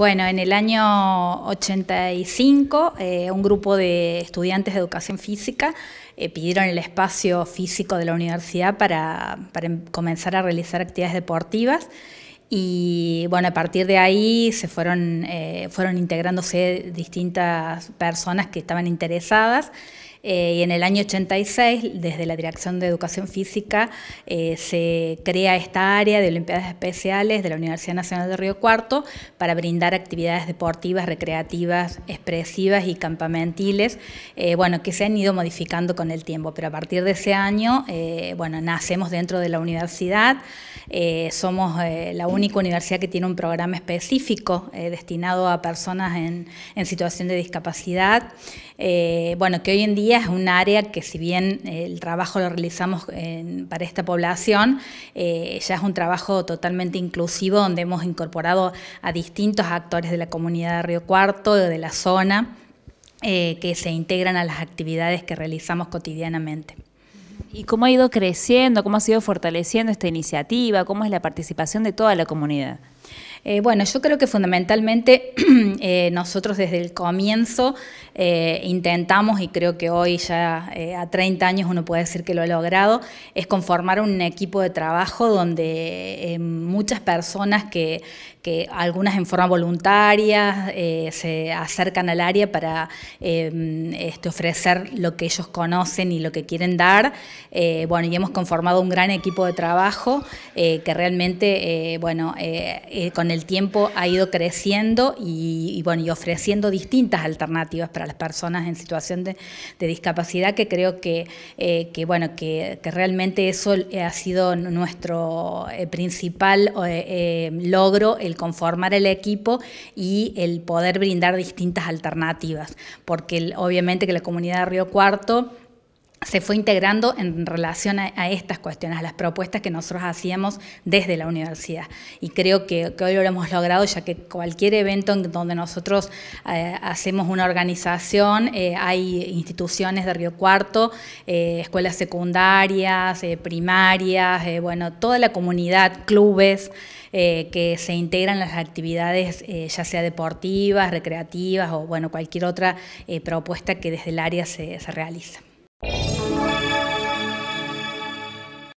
Bueno, en el año 85, eh, un grupo de estudiantes de educación física eh, pidieron el espacio físico de la universidad para, em, comenzar a realizar actividades deportivas. Y bueno, a partir de ahí se fueron eh, integrándose distintas personas que estaban interesadas. Eh, y en el año 86, desde la Dirección de Educación Física, eh, se crea esta área de Olimpiadas Especiales de la Universidad Nacional de Río Cuarto para brindar actividades deportivas, recreativas, expresivas y campamentiles, eh, bueno, que se han ido modificando con el tiempo, pero a partir de ese año, bueno, nacemos dentro de la universidad. Eh, somos eh, la única universidad que tiene un programa específico eh, destinado a personas en, situación de discapacidad. bueno, que hoy en día es un área que si bien el trabajo lo realizamos para esta población, ya es un trabajo totalmente inclusivo donde hemos incorporado a distintos actores de la comunidad de Río Cuarto, de la zona. que se integran a las actividades que realizamos cotidianamente. ¿Y cómo ha ido creciendo, cómo ha sido fortaleciendo esta iniciativa, cómo es la participación de toda la comunidad? Eh, bueno, yo creo que fundamentalmente eh, nosotros desde el comienzo eh, intentamos, y creo que hoy ya a 30 años uno puede decir que lo ha logrado, es conformar un equipo de trabajo donde muchas personas que, algunas en forma voluntaria se acercan al área para em, este, ofrecer lo que ellos conocen y lo que quieren dar. bueno, y hemos conformado un gran equipo de trabajo que realmente, bueno, con el tiempo ha ido creciendo y, bueno, y ofreciendo distintas alternativas para las personas en situación de, discapacidad, que creo que, eh, que bueno, que, realmente eso ha sido nuestro eh, principal eh, logro, el conformar el equipo y el poder brindar distintas alternativas, porque obviamente que la comunidad de Río Cuarto se fue integrando en relación a, estas cuestiones, a las propuestas que nosotros hacíamos desde la universidad. Y creo que, hoy lo hemos logrado, ya que cualquier evento en donde nosotros eh, hacemos una organización, eh, hay instituciones de Río Cuarto, eh, escuelas secundarias, primarias, bueno, toda la comunidad, clubes. que se integran las actividades ya sea deportivas, recreativas o bueno, cualquier otra propuesta que desde el área se realiza.